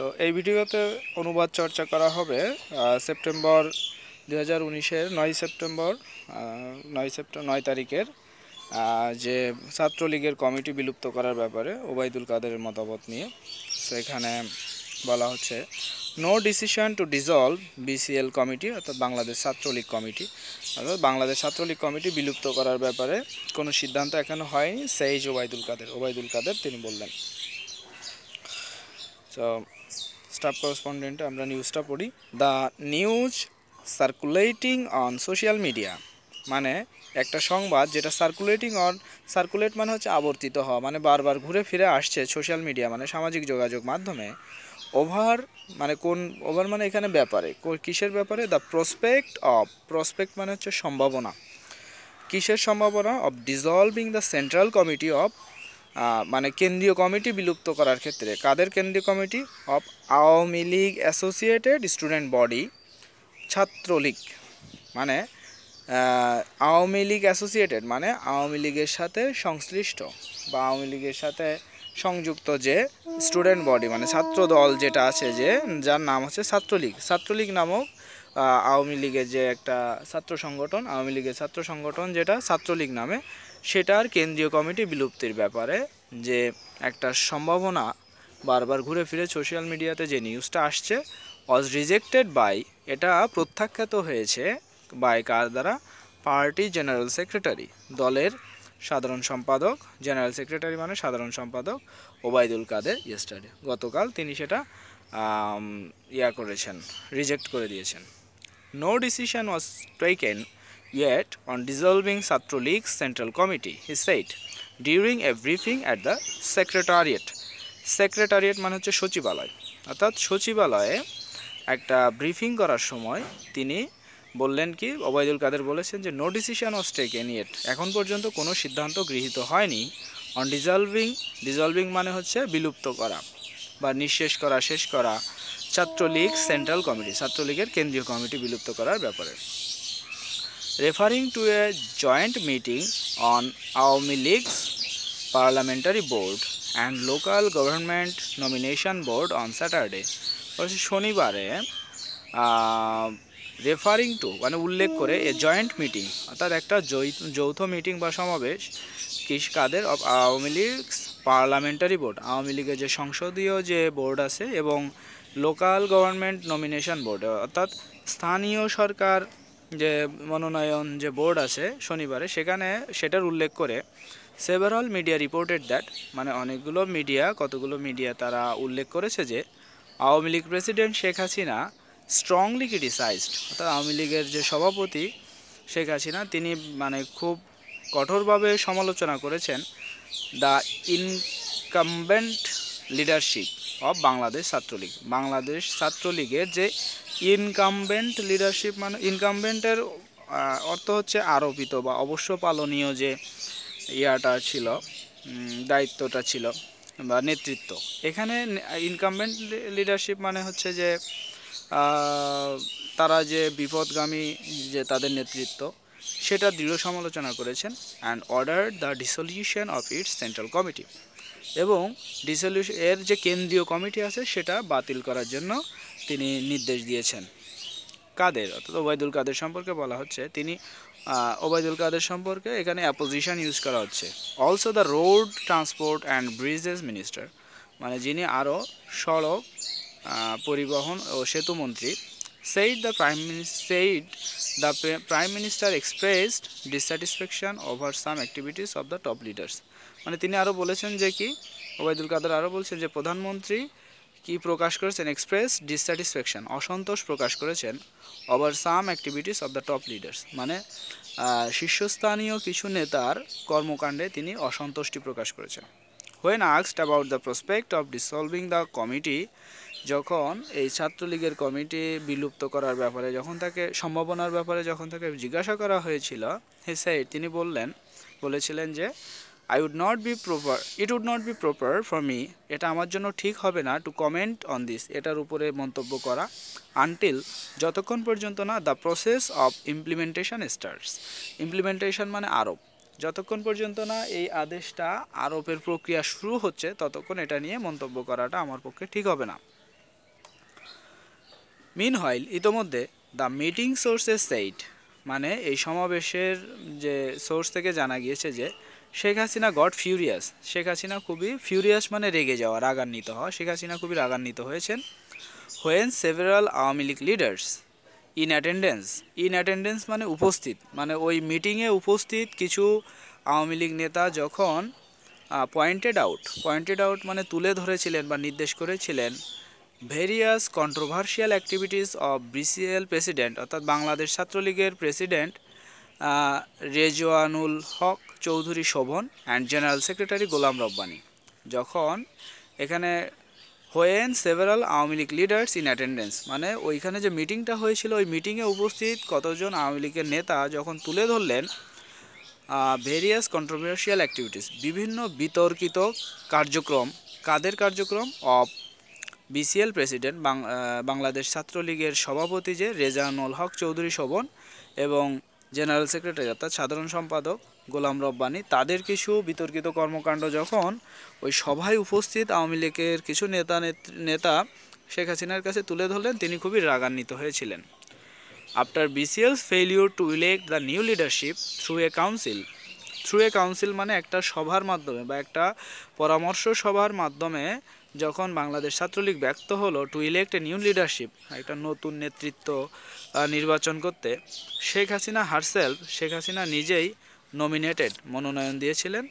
So এই ভিডিওতে অনুবাদ চর্চা করা হবে সেপ্টেম্বর দু হাজার উনিশের নয় সেপ্টেম্বর নয় সেপ্টেম্বর নয় তারিখের যে ছাত্রলীগের কমিটি বিলুপ্ত করার ব্যাপারে ওবায়দুল কাদেরের মতামত নিয়ে সেখানে বলা হচ্ছে no decision to dissolve BCL committee অর্থাৎ বাংলাদেশ ছাত্রলীগ কমিটি অর্থাৎ বাংলাদেশ ছাত্রলীগ কমিটি বিলুপ্ত করার ব্যাপারে কোনো সিদ্ধান্ত এখনও হয়নি সেইজ ওবায়দুল কাদের ওবায়দুল কাদের তিনি বললেন তো স্টাফ করসপন্ডেন্টে আমরা নিউজটা পড়ি the news circulating on social media মানে একটা সংবাদ যেটা সার্কুলেটিং অন সার্কুলেট মানে হচ্ছে আবর্তিত হওয়া মানে বারবার ঘুরে ফিরে আসছে সোশ্যাল মিডিয়া মানে সামাজিক যোগাযোগ মাধ্যমে ওভার মানে কোন ওভার মানে এখানে ব্যাপারে কিসের ব্যাপারে দ্য প্রসপেক্ট অফ প্রসপেক্ট মানে হচ্ছে সম্ভাবনা কিসের সম্ভাবনা of dissolving the central committee of মানে কেন্দ্রীয় কমিটি বিলুপ্ত করার ক্ষেত্রে কাদের কেন্দ্রীয় committee of Awami League associated student body Chhatra League মানে আওয়ামী লীগ অ্যাসোসিয়েটেড মানে আওয়ামী লীগের সাথে সংশ্লিষ্ট বা আওয়ামী লীগের সাথে সংযুক্ত যে স্টুডেন্ট বডি মানে ছাত্র দল যেটা আছে যে যার নাম হচ্ছে ছাত্রলীগ ছাত্রলীগ নামক আওয়ামী লীগের যে একটা ছাত্র সংগঠন আওয়ামী লীগের ছাত্র সংগঠন যেটা ছাত্রলীগ নামে সেটার কেন্দ্রীয় কমিটি বিলুপ্তির ব্যাপারে যে একটা সম্ভাবনা বারবার ঘুরে ফিরে সোশ্যাল মিডিয়াতে যে নিউজটা আসছে অজ রিজেক্টেড বাই এটা প্রত্যাখ্যাত হয়েছে বাই কার দ্বারা পার্টি জেনারেল সেক্রেটারি দলের সাধারণ সম্পাদক জেনারেল সেক্রেটারি মানে সাধারণ সম্পাদক ওবায়দুল কাদের ইয়েস্টারে গতকাল তিনি সেটা ইয়া করেছেন রিজেক্ট করে দিয়েছেন no decision was taken yet on dissolving League's Central Committee, he said, during a briefing at the Secretariat. Secretariat মানে হচ্ছে সচিবালয় অর্থাৎ সচিবালয়ে একটা ব্রিফিং করার সময় তিনি বললেন কি ওবায়দুল কাদের বলেছেন যে no decision of stake yet এখন পর্যন্ত কোনো সিদ্ধান্ত গৃহীত হয়নি অন ডিজলভিং ডিজলভিং মানে হচ্ছে বিলুপ্ত করা বা নিঃশেষ করা শেষ করা ছাত্রলীগ সেন্ট্রাল কমিটি ছাত্রলীগের কেন্দ্রীয় কমিটি বিলুপ্ত করার ব্যাপারে referring to a joint meeting on Awami League's parliamentary board and local government nomination board on Saturday শনিবারে রেফারিং টু মানে উল্লেখ করে এ জয়েন্ট মিটিং অর্থাৎ একটা যৌথ মিটিং বা সমাবেশ কৃষি Quader of Awami League parliamentary board Awami লীগের যে সংসদীয় যে বোর্ড আছে এবং লোকাল গভর্নমেন্ট নমিনেশন বোর্ড অর্থাৎ স্থানীয় সরকার যে মনোনয়ন যে বোর্ড আছে শনিবারে সেখানে সেটার উল্লেখ করে সেভারল মিডিয়া রিপোর্টেড দ্যাট মানে অনেকগুলো মিডিয়া কতগুলো মিডিয়া তারা উল্লেখ করেছে যে Awami League president Sheikh Hasina strongly criticised অর্থাৎ আওয়ামী লীগের যে সভাপতি শেখ হাসিনা তিনি মানে খুব কঠোরভাবে সমালোচনা করেছেন the incumbent leadership of Bangladesh Chhatra League Bangladesh ছাত্রলীগের যে ইনকামবেন্ট লিডারশিপ মানে ইনকামবেন্টের অর্থ হচ্ছে আরোপিত বা অবশ্য পালনীয় যে ইয়াটা ছিল দায়িত্বটা ছিল বা নেতৃত্ব এখানে ইনকামবেন্ট লিডারশিপ মানে হচ্ছে যে তারা যে বিপদগামী যে তাদের নেতৃত্ব সেটা দৃঢ় সমালোচনা করেছেন and order the dissolution of its central committee এবং ডিসলিউশন এর যে কেন্দ্রীয় কমিটি আছে সেটা বাতিল করার জন্য তিনি নির্দেশ দিয়েছেন কাদের অর্থাৎ ওবায়দুল কাদের সম্পর্কে বলা হচ্ছে তিনি ওবায়দুল কাদের সম্পর্কে এখানে অ্যাপোজিশন ইউজ করা হচ্ছে also the road transport and bridges minister মানে যিনি আরও সড়ক পরিবহন ও সেতু মন্ত্রী said the prime said the prime minister expressed expressed over some activities activities the top leaders মানে তিনি আরও বলেছেন যে কি ওবায়দুল কাদের আরও বলছেন যে প্রধানমন্ত্রী কি প্রকাশ করেছেন এক্সপ্রেস ডিসস্যাটিসফ্যাকশন অসন্তোষ প্রকাশ করেছেন over some activities of the top leaders মানে শীর্ষস্থানীয় কিছু নেতার কর্মকাণ্ডে তিনি অসন্তুষ্টি প্রকাশ করেছেন হোয়েন আক্সড about the prospect of dissolving the committee যখন এই ছাত্রলীগের কমিটি বিলুপ্ত করার ব্যাপারে যখন তাকে সম্ভাবনার ব্যাপারে যখন তাকে জিজ্ঞাসা করা হয়েছিল হে সাইড তিনি বললেন বলেছিলেন যে I would not be proper it would not be proper for me এটা আমার জন্য ঠিক হবে না টু কমেন্ট অন দিস এটার উপরে মন্তব্য করা আনটিল যতক্ষণ পর্যন্ত না the process of implementation starts implementation মানে আরোপ যতক্ষণ পর্যন্ত না এই আদেশটা আরোপের প্রক্রিয়া শুরু হচ্ছে ততক্ষণ এটা নিয়ে মন্তব্য করাটা আমার পক্ষে ঠিক হবে না মিন হইল ইতোমধ্যে দ্য মিটিং সোর্সেস সেইট মানে এই সমাবেশের যে সোর্স থেকে জানা গিয়েছে যে শেখ হাসিনা গড ফিউরিয়াস শেখ হাসিনা খুবই ফিউরিয়াস মানে রেগে যাওয়া রাগান্বিত হওয়া শেখ হাসিনা খুবই রাগান্বিত হয়েছেন when several Awami League leaders in attendance in attendance মানে উপস্থিত মানে ওই মিটিংয়ে উপস্থিত কিছু আওয়ামী লীগ নেতা যখন পয়েন্টেড আউট পয়েন্টেড আউট মানে তুলে ধরেছিলেন বা নির্দেশ করেছিলেন various controversial activities of BCL president অর্থাৎ বাংলাদেশ ছাত্রলীগের president Rezwanul Haque Chowdhury Shovon and general secretary Golam Rabbani যখন এখানে when several Awami League leaders in attendance মানে ওইখানে যে মিটিংটা হয়েছিল ওই মিটিংয়ে উপস্থিত কতজন আওয়ামী লীগের নেতা যখন তুলে ধরলেন ভেরিয়াস কন্ট্রোভার্সিয়াল অ্যাক্টিভিটিস বিভিন্ন বিতর্কিত কার্যক্রম কাদের কার্যক্রম অফ বিসিএল প্রেসিডেন্ট বাংলাদেশ ছাত্রলীগের সভাপতি যে রেজানুল হক চৌধুরী শোভন এবং জেনারেল সেক্রেটারি অর্থাৎ সাধারণ সম্পাদক গোলাম রব্বানি তাদের কিছু বিতর্কিত কর্মকাণ্ড যখন ওই সভায় উপস্থিত আওয়ামী লীগের কিছু নেতা নেতা শেখ হাসিনার কাছে তুলে ধরলেন তিনি খুবই রাগান্বিত হয়েছিলেন after BCL's failure to elect the new leadership through a council through a council মানে একটা সভার মাধ্যমে বা একটা পরামর্শ সভার মাধ্যমে যখন বাংলাদেশ ছাত্রলীগ ব্যক্ত হলো to elect a new leadership একটা নতুন নেতৃত্ব নির্বাচন করতে শেখ হাসিনা হারসেলফ শেখ হাসিনা নিজেই নমিনেটেড মনোনয়ন দিয়েছিলেন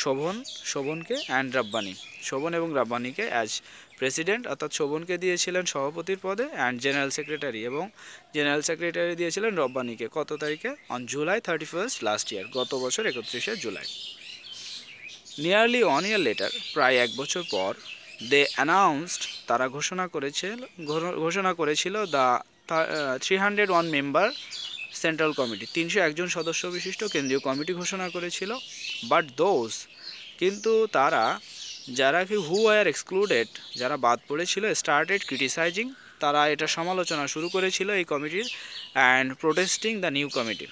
শোভন শোভনকে অ্যান্ড রাব্বানি শোভন এবং রাব্বানিকে অ্যাজ প্রেসিডেন্ট অর্থাৎ শোভনকে দিয়েছিলেন সভাপতির পদে অ্যান্ড জেনারেল সেক্রেটারি এবং জেনারেল সেক্রেটারি দিয়েছিলেন রব্বানিকে কত তারিখে on July thirty first last year গত বছর একত্রিশে July nearly one year later প্রায় এক বছর পর দে অ্যানাউন্সড তারা ঘোষণা করেছিল ঘোষণা করেছিল the three hundred one member central committee তিনশো একজন সদস্য বিশিষ্ট কেন্দ্রীয় কমিটি ঘোষণা করেছিল বাট দোজ কিন্তু তারা যারা কি হু আয়ার এক্সক্লুডেড যারা বাদ পড়েছিল স্টার্টেড ক্রিটিসাইজিং তারা এটা সমালোচনা শুরু করেছিল এই কমিটির and protesting the new committee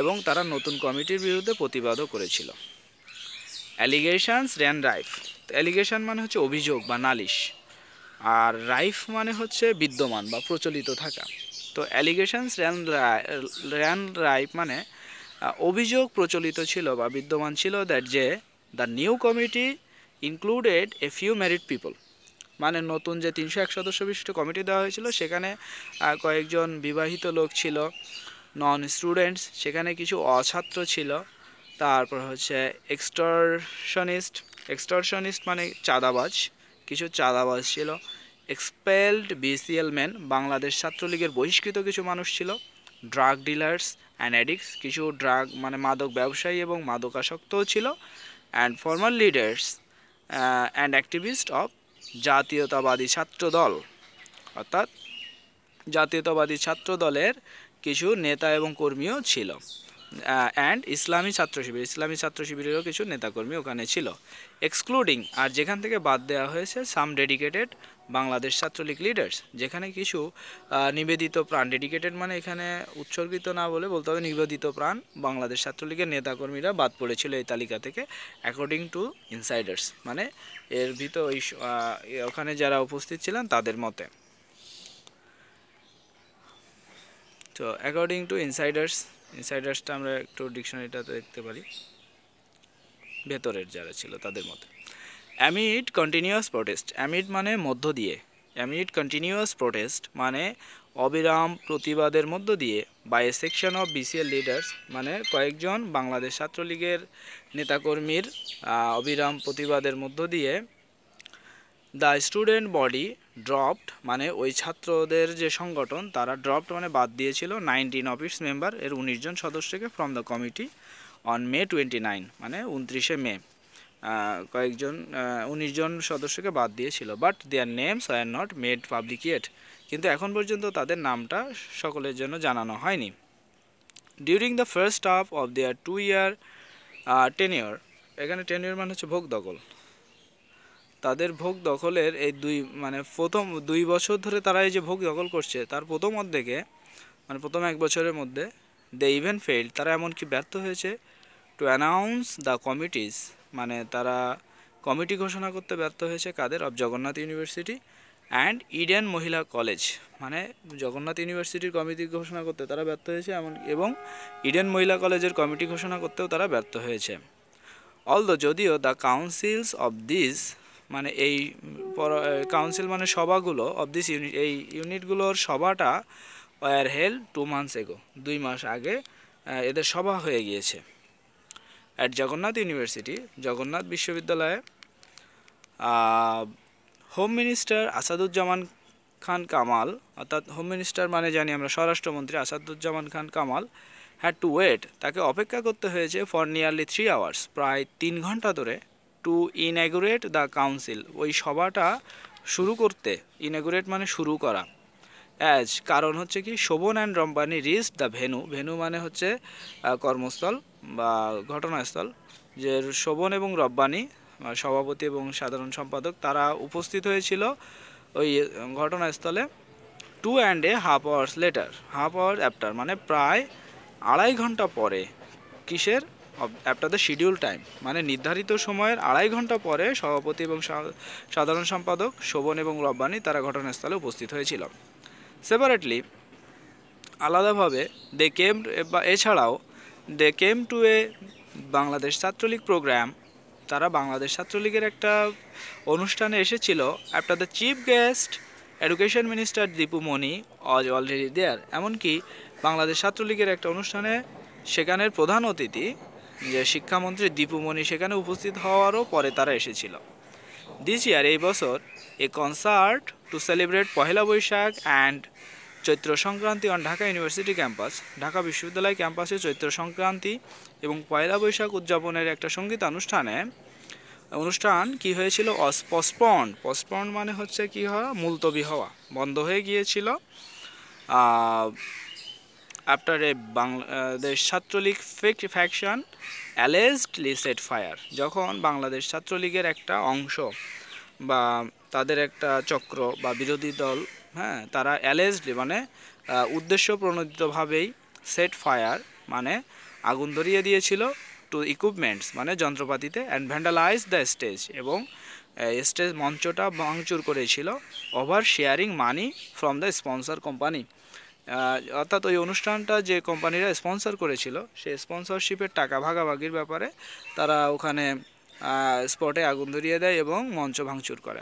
এবং তারা নতুন কমিটির বিরুদ্ধে প্রতিবাদও করেছিল অ্যালিগেশনস র্যান রাইফ অ্যালিগেশন মানে হচ্ছে অভিযোগ বা নালিশ আর রাইফ মানে হচ্ছে বিদ্যমান বা প্রচলিত থাকা তো অ্যালিগেশনস র্যান র্যান রাইফ মানে অভিযোগ প্রচলিত ছিল বা বিদ্যমান ছিল দ্যাট যে the new committee included a few married people মানে নতুন যে তিনশো এক সদস্য বিশিষ্ট কমিটি দেওয়া হয়েছিল সেখানে কয়েকজন বিবাহিত লোক ছিল নন স্টুডেন্টস সেখানে কিছু অছাত্র ছিল তারপর হচ্ছে এক্সটারশনিস্ট এক্সটরশনিস্ট মানে চাঁদাবাজ কিছু চাঁদাবাজ ছিল এক্সপেলড বিসিএল ম্যান বাংলাদেশ ছাত্রলীগের বহিষ্কৃত কিছু মানুষ ছিল ড্রাগ ডিলার্স অ্যান্ড অ্যাডিক্টস কিছু ড্রাগ মানে মাদক ব্যবসায়ী এবং মাদকাসক্তও ছিল and formal leaders and activist of Jatiyatabadi Chhatra দল অর্থাৎ জাতীয়তাবাদী ছাত্র দলের কিছু নেতা এবং কর্মীও ছিল অ্যান্ড ইসলামী ছাত্র শিবির ইসলামী ছাত্র শিবিরেরও কিছু নেতাকর্মী ওখানে ছিল এক্সক্লুডিং আর যেখান থেকে বাদ দেওয়া হয়েছে some dedicated Bangladesh Chhatra League leaders যেখানে কিছু নিবেদিত প্রাণ ডেডিকেটেড মানে এখানে উৎসর্গিত না বলে বলতে হবে নিবেদিত প্রাণ বাংলাদেশ ছাত্রলীগের নেতাকর্মীরা বাদ পড়েছিল এই তালিকা থেকে অ্যাকর্ডিং টু ইনসাইডার্স মানে এর ভিতর ওই ওখানে যারা উপস্থিত ছিলেন তাদের মতে তো অ্যাকর্ডিং টু ইনসাইডার্স ইনসাইডার্সটা আমরা একটু ডিকশনারিটা দেখতে পারি ভেতরের যারা ছিল তাদের মতো অ্যামিড কন্টিনিউয়াস প্রোটেস্ট অ্যামিড মানে মধ্য দিয়ে অ্যামিড কন্টিনিউয়াস প্রোটেস্ট মানে অবিরাম প্রতিবাদের মধ্য দিয়ে by a section of BCL leaders মানে কয়েকজন বাংলাদেশ ছাত্রলীগের নেতাকর্মীর অবিরাম প্রতিবাদের মধ্য দিয়ে দ্য স্টুডেন্ট বডি ড্রপড মানে ওই ছাত্রদের যে সংগঠন তারা ড্রপড মানে বাদ দিয়েছিল নাইনটিন অফিস মেম্বার এর উনিশজন সদস্যকে from the committee on May twenty nine মানে উনত্রিশে মে কয়েকজন উনিশজন সদস্যকে বাদ দিয়েছিল but their names are not made public yet কিন্তু এখন পর্যন্ত তাদের নামটা সকলের জন্য জানানো হয়নি during the first half of their two year tenure এখানে টেনিয়র মানে হচ্ছে ভোগ দখল তাদের ভোগ দখলের এই দুই মানে প্রথম দুই বছর ধরে তারা এই যে ভোগ দখল করছে তার প্রথম অর্ধেকে মানে প্রথম এক বছরের মধ্যে দে ইভেন ফেইল্ড তারা এমনকি ব্যর্থ হয়েছে টু অ্যানাউন্স দ্য কমিটিস মানে তারা কমিটি ঘোষণা করতে ব্যর্থ হয়েছে Quader of Jagannath university and Eden Mohila college মানে জগন্নাথ ইউনিভার্সিটির কমিটি ঘোষণা করতে তারা ব্যর্থ হয়েছে এমন এবং ইডেন মহিলা কলেজের কমিটি ঘোষণা করতেও তারা ব্যর্থ হয়েছে অলদো যদিও দ্য কাউন্সিলস অব দিস মানে এই কাউন্সিল মানে সভাগুলো অব দিস ইউনিট এই ইউনিটগুলোর সভাটা were held two months ago দুই মাস আগে এদের সভা হয়ে গিয়েছে অ্যাট জগন্নাথ ইউনিভার্সিটি জগন্নাথ বিশ্ববিদ্যালয়ে হোম মিনিস্টার আসাদুজ্জামান খান কামাল অর্থাৎ হোম মিনিস্টার মানে জানি আমরা স্বরাষ্ট্রমন্ত্রী Asaduzzaman Khan Kamal had to wait তাকে অপেক্ষা করতে হয়েছে ফর নিয়ারলি থ্রি আওয়ার্স প্রায় তিন ঘন্টা ধরে টু ইনাগুরেট দ্য কাউন্সিল ওই সভাটা শুরু করতে ইনাগুরেট মানে শুরু করা অ্যাজ কারণ হচ্ছে কি Shovon and Rabbani reached the venue venue মানে হচ্ছে কর্মস্থল বা ঘটনাস্থল যে শোভন এবং রব্বানি সভাপতি এবং সাধারণ সম্পাদক তারা উপস্থিত হয়েছিল ওই ঘটনাস্থলে two and a half hours later half hour after মানে প্রায় আড়াই ঘন্টা পরে কিসের অ্যাপটাতে শিডিউল টাইম মানে নির্ধারিত সময়ের আড়াই ঘন্টা পরে সভাপতি এবং সাধারণ সম্পাদক শোভন এবং রব্বানি তারা ঘটনাস্থলে উপস্থিত হয়েছিল সেপারেটলি আলাদাভাবে দে কেম বা এছাড়াও they came to a Bangladesh Chhatra League programme তারা বাংলাদেশ ছাত্রলীগের একটা অনুষ্ঠানে এসেছিল after the chief guest education minister Dipu Moni was already দেয়ার এমনকি বাংলাদেশ ছাত্রলীগের একটা অনুষ্ঠানে সেখানের প্রধান অতিথি যে শিক্ষামন্ত্রী দীপুমণি সেখানে উপস্থিত হওয়ারও পরে তারা এসেছিল দিস ইয়ার এই বছর a concert to celebrate Pohela Boishakh and Chaitra Sankranti on Dhaka university campus Dhaka বিশ্ববিদ্যালয় ক্যাম্পাসে চৈত্র সংক্রান্তি এবং পয়লা বৈশাখ উদযাপনের একটা সঙ্গীত অনুষ্ঠানে অনুষ্ঠান কি হয়েছিল পসপন পসপন মানে হচ্ছে কি হওয়া মুলতবি হওয়া বন্ধ হয়ে গিয়েছিল after a Bangladesh Chhatra League fake faction allegedly set fire যখন বাংলাদেশ ছাত্রলীগের একটা অংশ বা তাদের একটা চক্র বা বিরোধী দল হ্যাঁ তারা অ্যালেজডলি মানে উদ্দেশ্য প্রণোদিতভাবেই সেট ফায়ার মানে আগুন ধরিয়ে দিয়েছিল টু ইকুইপমেন্টস মানে যন্ত্রপাতিতে অ্যান্ড ভ্যান্ডালাইজ দ্য স্টেজ এবং স্টেজ মঞ্চটা ভাঙচুর করেছিল over sharing money from the sponsor company অর্থাৎ ওই অনুষ্ঠানটা যে কোম্পানিরা স্পন্সর করেছিল সেই স্পন্সরশিপের টাকা ভাগাভাগির ব্যাপারে তারা ওখানে স্পটে আগুন ধরিয়ে দেয় এবং মঞ্চ ভাঙচুর করে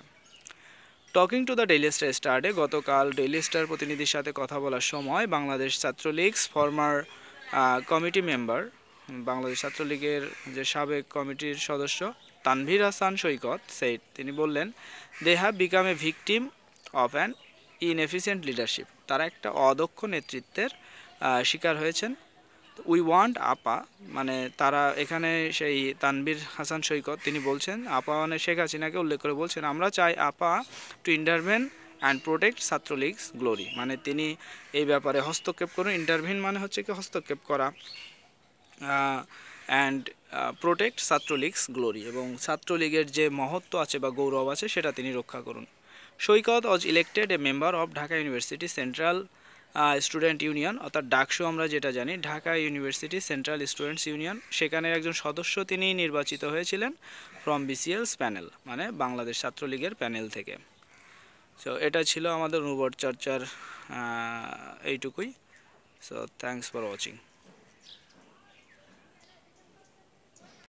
talking to the Daily Star স্টার্টে গতকাল ডেইলি স্টার প্রতিনিধির সাথে কথা বলার সময় Bangladesh Chhatra League's former committee member Bangladesh ছাত্রলীগের যে সাবেক কমিটির সদস্য তানভীর হাসান সৈকত সেইট তিনি বললেন they have become a victim of an inefficient leadership তারা একটা অদক্ষ নেতৃত্বের শিকার হয়েছেন উই ওয়ান্ট আপা মানে তারা এখানে সেই তানবির হাসান সৈকত তিনি বলছেন আপা মানে শেখ হাসিনাকে উল্লেখ করে বলছেন আমরা চাই আপা to intervene and protect Chhatra League's glory মানে তিনি এই ব্যাপারে হস্তক্ষেপ করুন ইন্টারভিন মানে হচ্ছে কি হস্তক্ষেপ করা অ্যান্ড প্রোটেক্ট ছাত্রলীগস গ্লোরি এবং ছাত্রলীগের যে মহত্ব আছে বা গৌরব আছে সেটা তিনি রক্ষা করুন Saikat was elected a member of Dhaka university central student union অর্থাৎ ডাকসু আমরা যেটা জানি Dhaka university central students union সেখানের একজন সদস্য তিনি নির্বাচিত হয়েছিলেন ফ্রম বিসিএলস প্যানেল মানে বাংলাদেশ ছাত্রলীগের প্যানেল থেকে সো এটা ছিল আমাদের অনুবর চর্চার এইটুকুই সো থ্যাংকস ফর ওয়াচিং